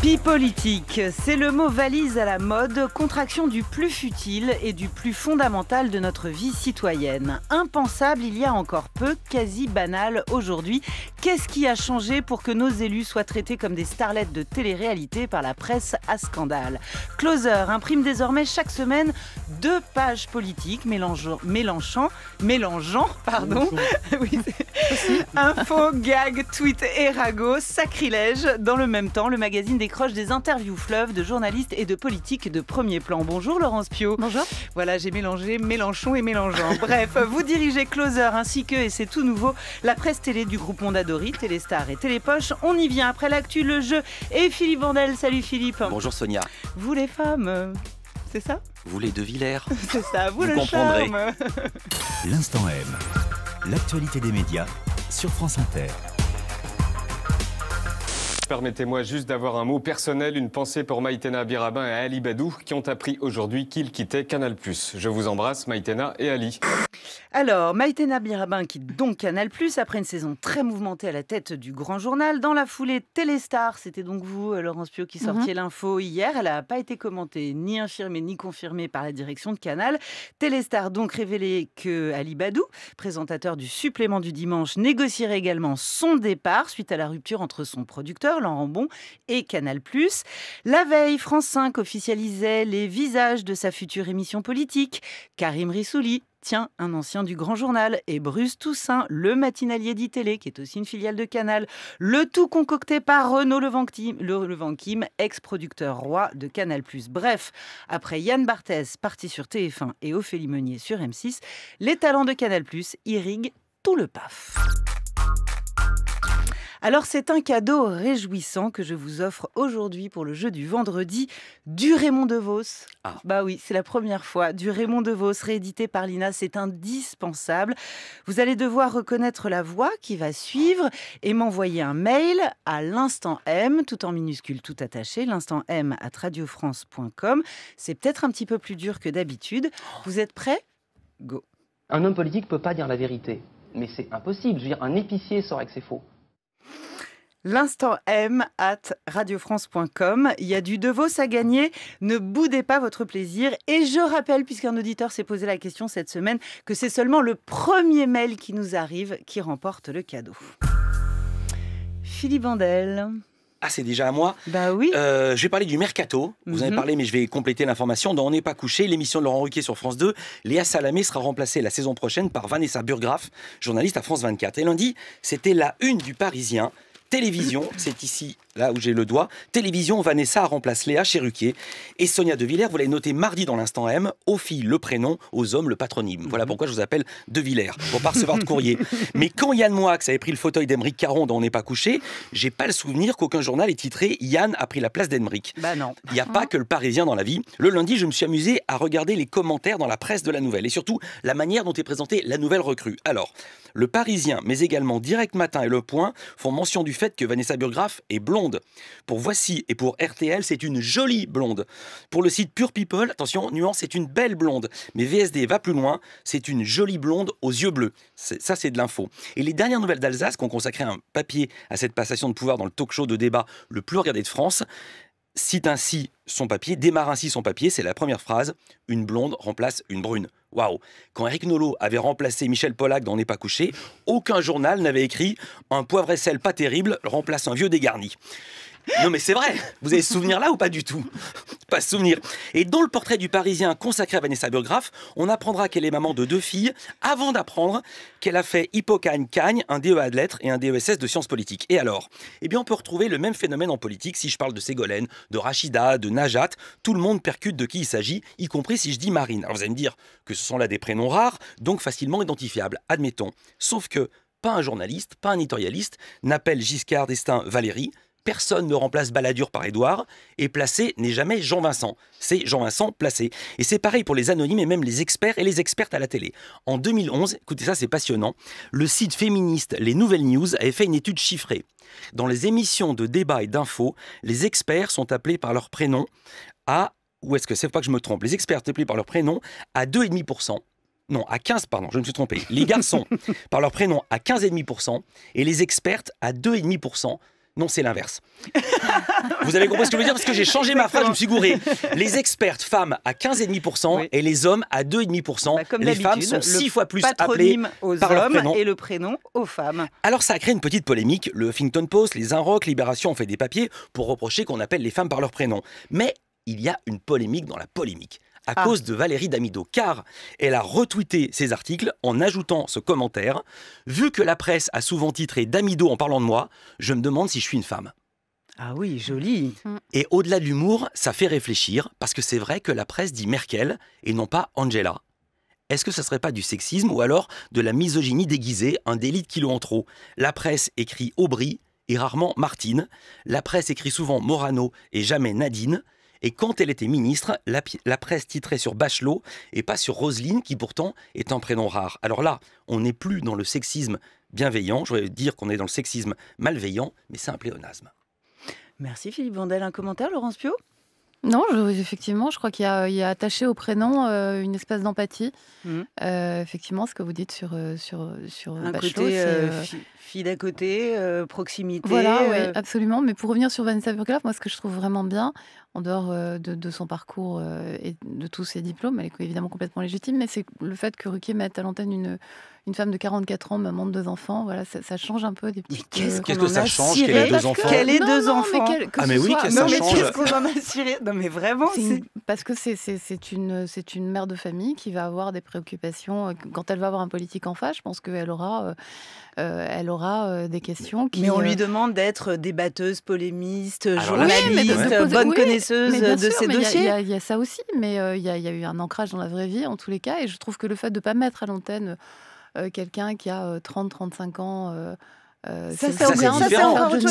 Pi-politique, c'est le mot valise à la mode, contraction du plus futile et du plus fondamental de notre vie citoyenne. Impensable il y a encore peu, quasi banal aujourd'hui. Qu'est-ce qui a changé pour que nos élus soient traités comme des starlettes de télé-réalité par la presse à scandale Closer imprime désormais chaque semaine deux pages politiques mélangeant, mélangeant, mélangeant pardon, info, gag, tweet et ragots, sacrilège. Dans le même temps, le magazine des décroche des interviews fleuves de journalistes et de politiques de premier plan. Bonjour Laurence Pio. Bonjour. Voilà, j'ai mélangé Mélenchon et Mélenchon. Bref, vous dirigez Closer ainsi que, et c'est tout nouveau, la presse télé du groupe Mondadori, Téléstar et Télépoche. On y vient après l'actu, le jeu et Philippe Vandel. Salut Philippe. Bonjour Sonia. Vous les femmes, c'est ça Vous les deux c'est ça, vous, le comprendrez. L'instant M, l'actualité des médias sur France Inter. Permettez-moi juste d'avoir un mot personnel, une pensée pour Maïtena Birabin et Ali Badou qui ont appris aujourd'hui qu'ils quittaient Canal+. Je vous embrasse Maïtena et Ali. Alors, Maïtena Birabin quitte donc Canal+, après une saison très mouvementée à la tête du Grand Journal. Dans la foulée, Téléstar, c'était donc vous, euh, Laurence Piau qui sortiez mhm. l'info hier. Elle n'a pas été commentée, ni infirmée, ni confirmée par la direction de Canal. Téléstar donc révélé que Ali Badou, présentateur du supplément du dimanche, négocierait également son départ suite à la rupture entre son producteur, Laurent Bon et Canal+. La veille, France 5 officialisait les visages de sa future émission politique. Karim Rissouli, Tiens, un ancien du Grand Journal et Bruce Toussaint, le matinalier d'ITélé, qui est aussi une filiale de Canal. Le tout concocté par Renaud Levanquim, ex-producteur roi de Canal+. Bref, après Yann Barthès, parti sur TF1 et Ophélie Meunier sur M6, les talents de Canal+, irriguent tout le PAF. Alors c'est un cadeau réjouissant que je vous offre aujourd'hui pour le jeu du vendredi du Raymond DeVos. Ah. Bah oui, c'est la première fois du Raymond DeVos réédité par l'INA, c'est indispensable. Vous allez devoir reconnaître la voix qui va suivre et m'envoyer un mail à l'instant M tout en minuscule tout attaché, l'instant M à radiofrance.com. C'est peut-être un petit peu plus dur que d'habitude. Vous êtes prêts Go. Un homme politique peut pas dire la vérité, mais c'est impossible. Je veux dire, un épicier saurait que c'est faux. L'instant M at radiofrance.com. Il y a du DeVos à gagner. Ne boudez pas votre plaisir. Et je rappelle, puisqu'un auditeur s'est posé la question cette semaine, que c'est seulement le premier mail qui nous arrive qui remporte le cadeau. Philippe Bandel ah, c'est déjà à moi. Bah oui. Euh, je vais parler du mercato. Vous en avez mhm. parlé, mais je vais compléter l'information. Dans On n'est pas couché, l'émission de Laurent Ruquier sur France 2, Léa Salamé sera remplacée la saison prochaine par Vanessa Burgraff, journaliste à France 24. Et lundi, c'était la une du Parisien. Télévision, c'est ici, là où j'ai le doigt. Télévision, Vanessa remplace Léa Cheruquier Et Sonia De Villers, vous l'avez noté mardi dans l'instant M, aux filles le prénom, aux hommes le patronyme. Voilà mhm. pourquoi je vous appelle De Villers, pour pas recevoir de courrier. Mais quand Yann Moix avait pris le fauteuil d'Emeric Caron dans On n'est pas couché, j'ai pas le souvenir qu'aucun journal ait titré Yann a pris la place d'Emeric. Bah non. Il n'y a pas hein que le Parisien dans la vie. Le lundi, je me suis amusé à regarder les commentaires dans la presse de la nouvelle et surtout la manière dont est présentée la nouvelle recrue. Alors, le Parisien, mais également Direct Matin et Le Point font mention du fait que Vanessa Burgraff est blonde. Pour Voici et pour RTL, c'est une jolie blonde. Pour le site Pure People, attention, nuance, c'est une belle blonde. Mais VSD va plus loin, c'est une jolie blonde aux yeux bleus. Ça, c'est de l'info. Et les dernières nouvelles d'Alsace, qui ont consacré un papier à cette passation de pouvoir dans le talk show de débat le plus regardé de France, cite ainsi son papier, démarre ainsi son papier, c'est la première phrase, une blonde remplace une brune. Waouh Quand Eric Nolot avait remplacé Michel Pollack dans N'est pas couché, aucun journal n'avait écrit Un poivre et sel pas terrible remplace un vieux dégarni. Non mais c'est vrai, vous avez ce souvenir là ou pas du tout Pas souvenir. Et dans le portrait du Parisien consacré à Vanessa Biographe, on apprendra qu'elle est maman de deux filles avant d'apprendre qu'elle a fait Hippocagne-Cagne, un DEA de lettres et un DESS de sciences politiques. Et alors Eh bien on peut retrouver le même phénomène en politique si je parle de Ségolène, de Rachida, de Najat, tout le monde percute de qui il s'agit, y compris si je dis Marine. Alors vous allez me dire que ce sont là des prénoms rares, donc facilement identifiables, admettons. Sauf que pas un journaliste, pas un éditorialiste, n'appelle Giscard d'Estaing Valérie, personne ne remplace Balladur par Édouard, et placé n'est jamais Jean Vincent. C'est Jean Vincent placé. Et c'est pareil pour les anonymes et même les experts et les expertes à la télé. En 2011, écoutez ça, c'est passionnant, le site féministe Les Nouvelles News avait fait une étude chiffrée. Dans les émissions de débat et d'infos, les experts sont appelés par leur prénom à, ou est-ce que c'est pas que je me trompe, les experts sont appelés par leur prénom à 2,5%. Non, à 15, pardon, je me suis trompé. Les garçons, par leur prénom, à 15,5%, et les expertes, à 2,5%. Non, c'est l'inverse. vous avez compris ce que je veux dire Parce que j'ai changé ma phrase, je me suis gouré. Les expertes femmes à 15,5% et les hommes à 2,5%. Bah, comme les femmes sont 6 fois plus appelées par hommes et le prénom aux femmes. Alors ça a créé une petite polémique. Le Huffington Post, les Inrocks, Libération ont fait des papiers pour reprocher qu'on appelle les femmes par leur prénom. Mais il y a une polémique dans la polémique à ah. cause de Valérie Damido, car elle a retweeté ses articles en ajoutant ce commentaire. Vu que la presse a souvent titré Damido en parlant de moi, je me demande si je suis une femme. Ah oui, joli. Mm. Et au-delà de l'humour, ça fait réfléchir, parce que c'est vrai que la presse dit Merkel et non pas Angela. Est-ce que ça serait pas du sexisme ou alors de la misogynie déguisée, un délit de kilo en trop La presse écrit Aubry et rarement Martine. La presse écrit souvent Morano et jamais Nadine. Et quand elle était ministre, la, presse titrait sur Bachelot et pas sur Roselyne, qui pourtant est un prénom rare. Alors là, on n'est plus dans le sexisme bienveillant, je voudrais dire qu'on est dans le sexisme malveillant, mais c'est un pléonasme. Merci Philippe Vandel. Un commentaire, Laurence Piau non, je, effectivement, je crois qu'il y, a attaché au prénom euh, une espèce d'empathie. Mhm. Euh, effectivement, ce que vous dites sur euh, sur sur un côté fille d'à côté, proximité. Voilà, oui, absolument. Mais pour revenir sur Vanessa Burkhoff, moi, ce que je trouve vraiment bien, en dehors de, de son parcours et de tous ses diplômes, elle est évidemment complètement légitime, mais c'est le fait que Ruquier mette à l'antenne une une femme de 44 ans, maman de deux enfants. Voilà, ça, change un peu des euh, Qu'est-ce que ça change qu'elle ait deux enfants ah mais oui, qu'est-ce que ça change qu'on en a Non mais vraiment, parce que c'est une c'est une mère de famille qui va avoir des préoccupations euh, quand elle va avoir un politique en face. Je pense qu'elle aura euh, elle aura des questions. Qui, mais on lui demande d'être débatteuse, polémiste, journaliste, bonne connaisseuse de ces dossiers. Il y, a ça aussi, mais il y, y, a eu un ancrage dans la vraie vie en tous les cas, et je trouve que le fait de ne pas mettre à l'antenne euh, quelqu'un qui a 30-35 euh, ans euh, euh, ça, c'est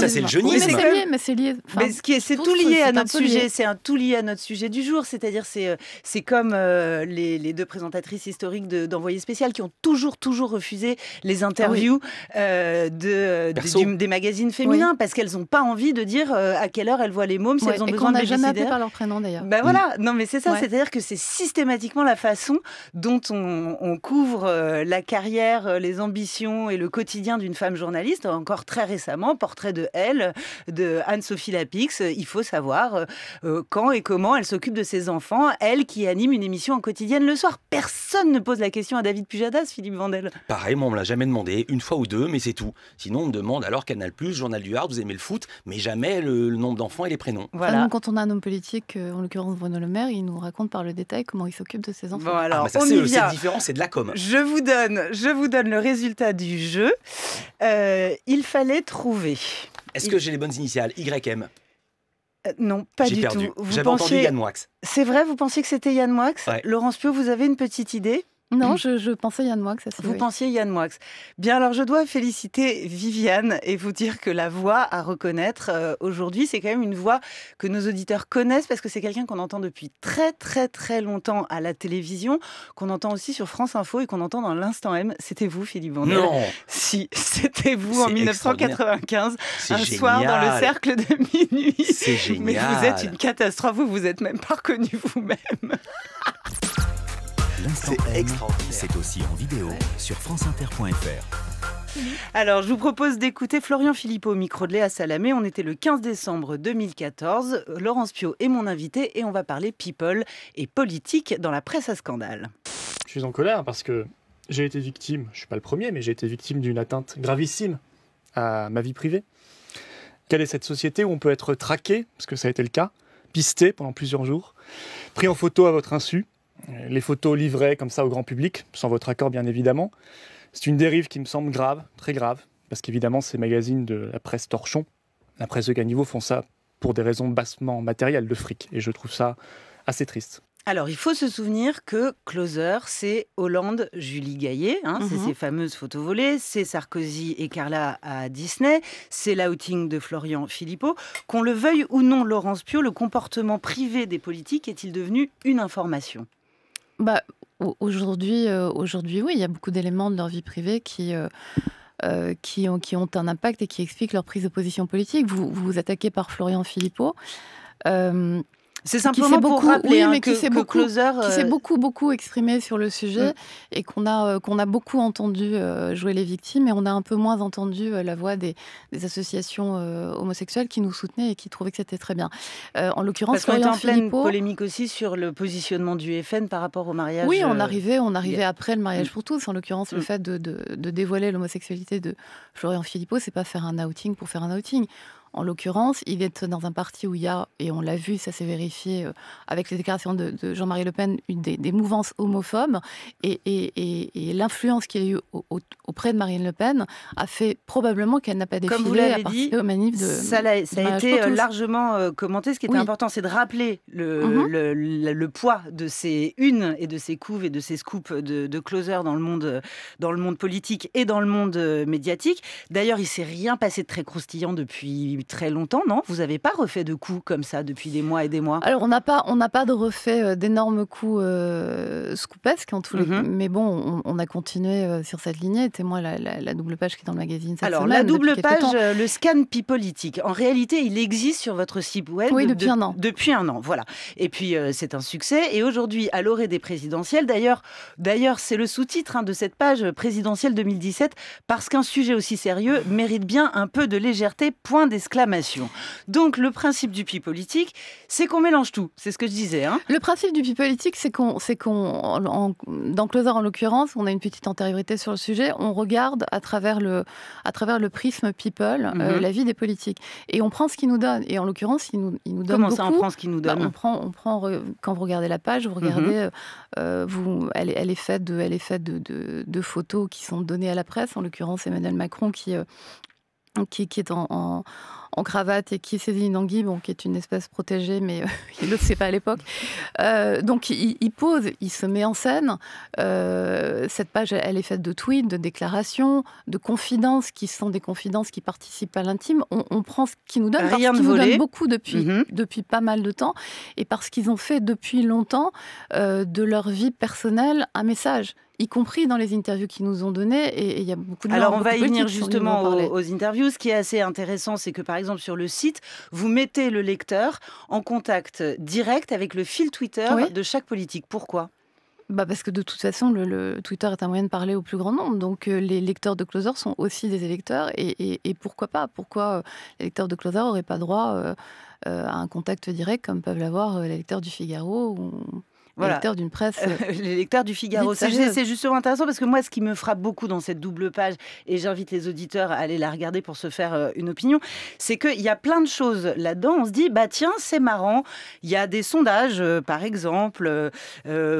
c'est le jeunisme. c'est ce qui c'est tout lié à notre sujet. C'est tout lié à notre sujet du jour. C'est-à-dire, c'est, euh, c'est comme euh, les, deux présentatrices historiques d'envoyés de, spécial qui ont toujours, toujours refusé les ah interviews de, des magazines féminins parce qu'elles n'ont pas envie de dire à quelle heure elles voient les mômes, elles ont besoin on de jamais appelé par leur prénom d'ailleurs. Ben voilà. Mm. Non, mais c'est ça. C'est-à-dire que c'est systématiquement la façon dont on couvre la carrière, les ambitions et le quotidien d'une femme journaliste encore très récemment, portrait de elle, de Anne-Sophie Lapix. Il faut savoir euh, euh, quand et comment elle s'occupe de ses enfants, elle qui anime une émission en quotidienne le soir. Personne ne pose la question à David Pujadas, Philippe Vandel. Pareil, moi on me l'a jamais demandé, une fois ou deux, mais c'est tout. Sinon on me demande alors Canal+, Journal du Hard, vous aimez le foot, mais jamais le, nombre d'enfants et les prénoms. Voilà. quand on a un homme politique, euh, en l'occurrence Bruno Le Maire, il nous raconte par le détail comment il s'occupe de ses enfants. Bon, alors, ah, bah ça, c'est, différent, c'est de la com. Je vous donne, je vous donne le résultat du jeu. Euh, euh, il fallait trouver. Est-ce que j'ai les bonnes initiales YM euh, non, pas du tout. J'avais pensiez... entendu Yann Moix. C'est vrai, vous pensiez que c'était Yann Moix. Laurence Pio, vous avez une petite idée non, hmm. je, pensais Yann Moix. Ça, vous pensiez Yann Moix. Bien, alors je dois féliciter Viviane et vous dire que la voix à reconnaître euh, aujourd'hui, c'est quand même une voix que nos auditeurs connaissent parce que c'est quelqu'un qu'on entend depuis très très très longtemps à la télévision, qu'on entend aussi sur France Info et qu'on entend dans l'Instant M. C'était vous, Philippe Bondet Non Si, c'était vous en 1995, un génial. soir dans le cercle de minuit. C'est génial. Mais vous êtes une catastrophe, vous vous êtes même pas reconnu vous-même c'est aussi en vidéo sur franceinter.fr. Alors, je vous propose d'écouter Florian Philippot au micro de Léa Salamé. On était le 15 décembre 2014. Laurence Pio est mon invité et on va parler people et politique dans la presse à scandale. Je suis en colère parce que j'ai été victime, je ne suis pas le premier, mais j'ai été victime d'une atteinte gravissime à ma vie privée. Quelle est cette société où on peut être traqué, parce que ça a été le cas, pisté pendant plusieurs jours, pris en photo à votre insu, les photos livrées comme ça au grand public, sans votre accord bien évidemment. C'est une dérive qui me semble grave, très grave, parce qu'évidemment ces magazines de la presse torchon, la presse de font ça pour des raisons bassement matérielles de fric, et je trouve ça assez triste. Alors, il faut se souvenir que Closer, c'est Hollande, Julie Gaillet, hein, c'est mhm. ces fameuses photos volées, c'est Sarkozy et Carla à Disney, c'est l'outing de Florian Philippot. Qu'on le veuille ou non, Laurence Pio, le comportement privé des politiques est-il devenu une information bah, aujourd'hui, euh, aujourd'hui, oui, il y a beaucoup d'éléments de leur vie privée qui, euh, euh, qui, ont, qui ont un impact et qui expliquent leur prise de position politique. Vous vous, attaquez par Florian Philippot. C'est simplement pour rappeler hein, que, qui s'est euh, beaucoup, beaucoup, beaucoup exprimé sur le sujet mm. et qu'on a, euh, qu'on a beaucoup entendu euh, jouer les victimes et on a un peu moins entendu la voix des, associations homosexuelles qui nous soutenaient et qui trouvaient que c'était très bien. en l'occurrence, parce qu'on en pleine polémique aussi sur le positionnement du FN par rapport au mariage. Oui, on arrivait, on arrivait après le mariage mm. pour tous. En l'occurrence, le mm. fait de, dévoiler l'homosexualité de Florian Philippot, c'est pas faire un outing pour faire un outing. En l'occurrence, il est dans un parti où il y a, et on l'a vu, ça s'est vérifié euh, avec les déclarations de, Jean-Marie Le Pen, une des, mouvances homophobes. Et, l'influence qu'il y a eu auprès de Marine Le Pen a fait probablement qu'elle n'a pas défilé à dit, au manif de. Ça, a, ça a été euh, largement euh, commenté. Ce qui est important, c'est de rappeler mhm. le, le, poids de ces unes et de ces couves et de ces scoops de, closer dans le monde, dans le monde politique et dans le monde médiatique. D'ailleurs, il s'est rien passé de très croustillant depuis très longtemps, non Vous n'avez pas refait de coups comme ça depuis des mois et des mois Alors, on n'a pas, on pas de refait euh, d'énormes coups euh, en tous les cas. Mhm. mais bon, on, a continué euh, sur cette lignée. Témoin, la, la, double page qui est dans le magazine cette Alors, la double page, euh, le scan politique. En réalité, il existe sur votre site web. depuis un an. Depuis un an, voilà. Et puis, c'est un succès. Et aujourd'hui, à l'orée des présidentielles, d'ailleurs, d'ailleurs, c'est le sous-titre hein, de cette page présidentielle 2017, parce qu'un sujet aussi sérieux mérite bien un peu de légèreté. Point d'esprit. Donc le principe du pi politique, c'est qu'on mélange tout. C'est ce que je disais. Hein. le principe du pi politique, c'est qu'on, c'est qu'on, dans Closer en l'occurrence, on a une petite antériorité sur le sujet. On regarde à travers le, à travers le prisme people euh, mhm. la vie des politiques et on prend ce qu'ils nous donnent. Et en l'occurrence, ils nous, ils nous donnent Comment ça, on prend ce qu'ils nous bah, donnent On prend, on prend. Quand vous regardez la page, vous mhm. regardez, euh, euh, vous, elle, elle, est faite de, elle est faite de, photos qui sont données à la presse. En l'occurrence, Emmanuel Macron qui qui, qui est en, en cravate et qui saisit une anguille, bon, qui est une espèce protégée, mais euh, il ne le sait pas à l'époque. Euh, donc il, pose, il se met en scène. Euh, cette page, elle est faite de tweets, de déclarations, de confidences qui sont des confidences qui participent à l'intime. On, prend ce qui nous donne, parce qu'ils nous donnent beaucoup depuis, mhm. depuis pas mal de temps, et parce qu'ils ont fait depuis longtemps de leur vie personnelle un message y compris dans les interviews qu'ils nous ont données. Et il y a beaucoup de Alors, on va y venir justement aux, aux, interviews. Ce qui est assez intéressant, c'est que par par exemple, sur le site, vous mettez le lecteur en contact direct avec le fil Twitter de chaque politique. Pourquoi bah parce que de toute façon, le, Twitter est un moyen de parler au plus grand nombre. Donc euh, les lecteurs de Closer sont aussi des électeurs. Et, pourquoi pas Pourquoi euh, les lecteurs de Closer n'auraient pas droit euh, à un contact direct comme peuvent l'avoir les lecteurs du Figaro ou... Lecteur d'une presse. Euh, les lecteur du Figaro. C'est justement intéressant parce que moi, ce qui me frappe beaucoup dans cette double page, et j'invite les auditeurs à aller la regarder pour se faire euh, une opinion, c'est qu'il y a plein de choses là-dedans. On se dit, bah tiens, c'est marrant. Il y a des sondages, euh, par exemple.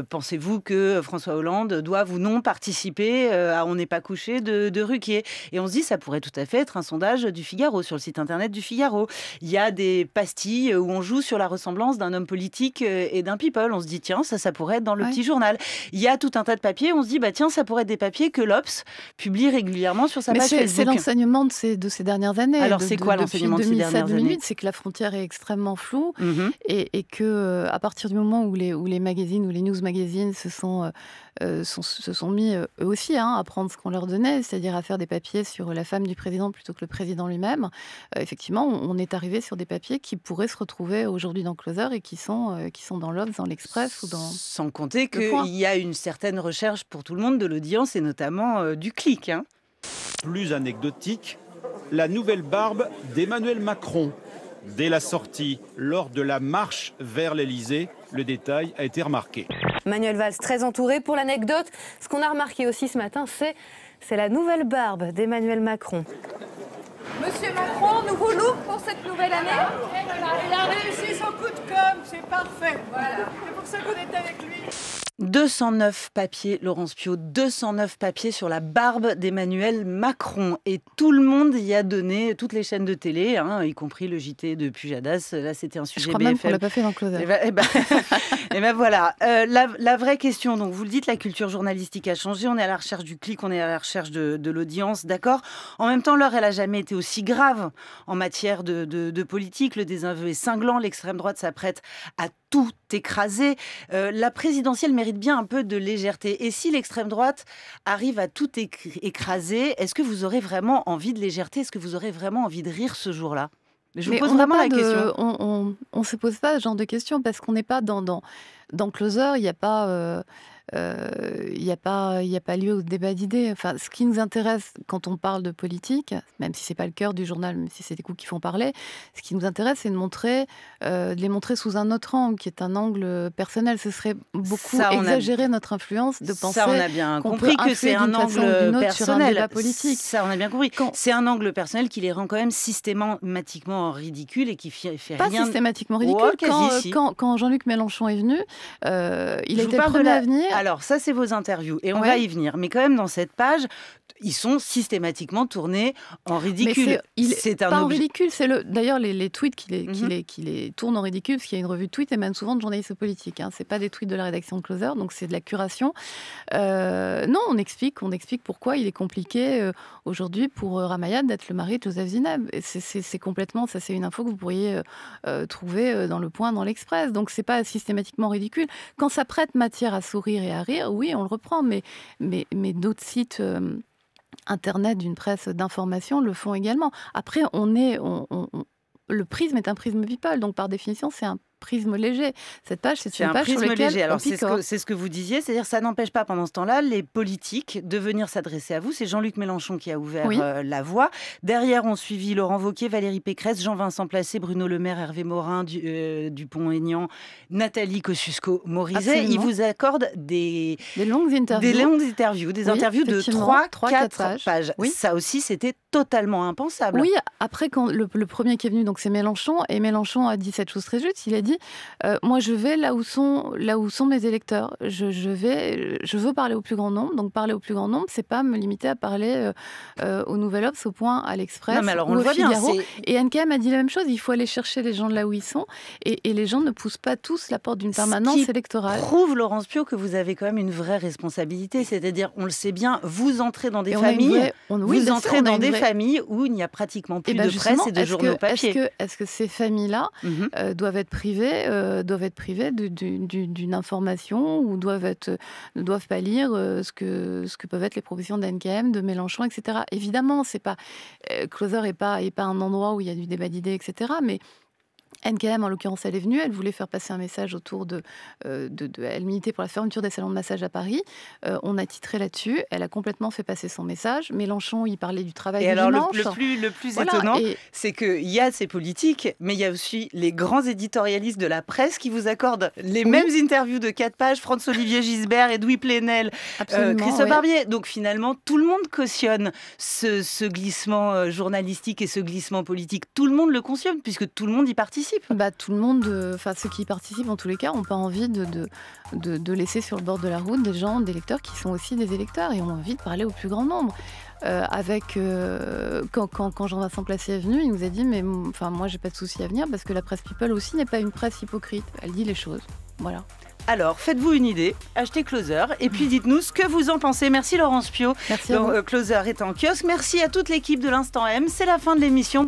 Pensez-vous que François Hollande doit ou non participer à On n'est pas couché de, de Ruquier Et on se dit, ça pourrait tout à fait être un sondage du Figaro, sur le site internet du Figaro. Il y a des pastilles où on joue sur la ressemblance d'un homme politique et d'un people. On se dit, tiens, ça, ça pourrait être dans le petit journal. Il y a tout un tas de papiers, on se dit, bah tiens, ça pourrait être des papiers que l'Obs publie régulièrement sur sa page C'est l'enseignement de ces, de ces dernières années. Alors, c'est quoi l'enseignement de ces dernières années C'est que la frontière est extrêmement floue mhm. et, et, que, euh, à partir du moment où les, où les magazines ou les news magazines se sont, euh, euh, se sont mis eux aussi hein, à prendre ce qu'on leur donnait, c'est-à-dire à faire des papiers sur la femme du président plutôt que le président lui-même, effectivement, on est arrivé sur des papiers qui pourraient se retrouver aujourd'hui dans Closer et qui sont, qui sont dans l'Obs, dans l'Express ou dans sans compter qu'il y a une certaine recherche pour tout le monde de l'audience et notamment euh, du clic. Hein. Plus anecdotique, la nouvelle barbe d'Emmanuel Macron. Dès la sortie, lors de la marche vers l'Elysée, le détail a été remarqué. Manuel Valls, très entouré pour l'anecdote. Ce qu'on a remarqué aussi ce matin, c'est la nouvelle barbe d'Emmanuel Macron. Monsieur Macron nous nouveau pour cette nouvelle année. Il a réussi son coup de com', c'est parfait. Voilà. C'est pour ça qu'on est avec lui. 209 papiers, Laurence Pio, 209 papiers sur la barbe d'Emmanuel Macron. Et tout le monde y a donné, toutes les chaînes de télé, hein, y compris le JT de Pujadas. Là, c'était un sujet Je pas fait dans Et eh ben, eh ben, eh ben, voilà. Euh, la, vraie question, donc vous le dites, la culture journalistique a changé. On est à la recherche du clic, on est à la recherche de, l'audience, d'accord En même temps, l'heure, elle a jamais été aussi grave en matière de, politique. Le désinveu est cinglant. L'extrême droite s'apprête à tout écraser. Euh, la présidentielle mérite bien un peu de légèreté. Et si l'extrême droite arrive à tout écraser, est-ce que vous aurez vraiment envie de légèreté Est-ce que vous aurez vraiment envie de rire ce jour-là je vous pose vraiment la question. On ne se pose pas ce genre de questions parce qu'on n'est pas dans, dans, Closer, il n'y a pas... Euh, il euh, n'y a, pas, a pas lieu au débat d'idées. Enfin, ce qui nous intéresse quand on parle de politique, même si ce n'est pas le cœur du journal, même si c'est des coups qui font parler, ce qui nous intéresse, c'est de, montrer, euh, les montrer sous un autre angle, qui est un angle personnel. Ce serait beaucoup exagérer notre influence de penser Ça, on a bien compris que c'est un angle personnel. Sur un politique. Ça, on a bien compris. C'est un angle personnel qui les rend quand même systématiquement ridicules et qui fait pas systématiquement ridicule. quand, quand, quand Jean-Luc Mélenchon est venu, euh, il Je était premier à venir alors, ça, c'est vos interviews et on va y venir. Mais quand même, dans cette page, ils sont systématiquement tournés en ridicule. C'est un pas en ridicule, c'est le. D'ailleurs, les, tweets qui les, mhm. les, tournent en ridicule, parce qu'il y a une revue de tweets et même souvent de journalistes politiques. Hein. C'est pas des tweets de la rédaction de Closer, donc c'est de la curation. Euh, non, on explique, on explique pourquoi il est compliqué euh, aujourd'hui pour euh, Ramayad d'être le mari de Joseph Zineb. C'est complètement, ça c'est une info que vous pourriez trouver dans Le Point, dans l'Express. Donc c'est pas systématiquement ridicule. Quand ça prête matière à sourire et à rire, oui, on le reprend, mais, mais, mais d'autres sites. Internet, d'une presse d'information le font également. Après, on est, le prisme est un prisme people, donc par définition, c'est un prisme léger. Cette page, c'est une page prisme léger. Alors c'est ce, que vous disiez, c'est-à-dire ça n'empêche pas pendant ce temps-là les politiques de venir s'adresser à vous. C'est Jean-Luc Mélenchon qui a ouvert euh, la voie. Derrière, on suivi Laurent Vauquier, Valérie Pécresse, Jean-Vincent Placé, Bruno Le Maire, Hervé Morin, du, euh, Dupont-Aignan, Nathalie Kosciusko-Morizet. Ils vous accordent des, des longues interviews, des longues interviews, des interviews de 3, 3 4, pages. Oui. Ça aussi, c'était totalement impensable. Oui, après quand le, premier qui est venu, donc c'est Mélenchon, et Mélenchon a dit cette chose très juste. Il a euh, moi je vais là où sont là où sont mes électeurs. Je, vais, je veux parler au plus grand nombre. Donc parler au plus grand nombre, c'est pas me limiter à parler euh, euh, au Nouvel Obs, au Point, à l'Express, ou au Figaro. Bien, et NKM a dit la même chose. Il faut aller chercher les gens là où ils sont, et, les gens ne poussent pas tous la porte d'une permanence électorale. Prouve Laurence Pio que vous avez quand même une vraie responsabilité. C'est-à-dire, on le sait bien, vous entrez dans des familles, vous entrez dans des familles où il n'y a pratiquement eh plus ben, de presse et de journaux papier. Est-ce que, est -ce que ces familles-là mhm. doivent être privées euh, doivent être privés d'une information ou doivent ne doivent pas lire euh, ce, que, ce que peuvent être les propositions d'NKM, de Mélenchon, etc. Évidemment, c'est pas euh, Closer n'est pas, pas un endroit où il y a du débat d'idées, etc. Mais NKM, en l'occurrence, elle est venue, elle voulait faire passer un message autour de, euh, de, Elle militait pour la fermeture des salons de massage à Paris. Euh, on a titré là-dessus, elle a complètement fait passer son message. Mélenchon, il parlait du travail et du alors, Le, plus, le plus étonnant, c'est c'est qu'il y a ces politiques, mais il y a aussi les grands éditorialistes de la presse qui vous accordent les mêmes interviews de 4 pages, François-Olivier Gisbert, Edoui Plenel, euh, Christophe Barbier. Donc finalement, tout le monde cautionne ce, ce glissement journalistique et ce glissement politique. Tout le monde le cautionne, puisque tout le monde y participe bah, Tout le monde, euh, enfin ceux qui participent en tous les cas, n'ont pas envie de, de, laisser sur le bord de la route des gens, des électeurs qui sont aussi des électeurs et ont envie de parler au plus grand nombre. Euh, avec euh, quand, quand, Jean-Vincent Plassier est venu, il nous a dit mais mm, enfin moi j'ai pas de souci à venir parce que la presse People aussi n'est pas une presse hypocrite. Elle dit les choses. Voilà. Alors, faites-vous une idée, achetez Closer et puis dites-nous ce que vous en pensez. Merci Laurence Pio. Merci. Donc, Closer est en kiosque. Merci à toute l'équipe de l'Instant M. C'est la fin de l'émission.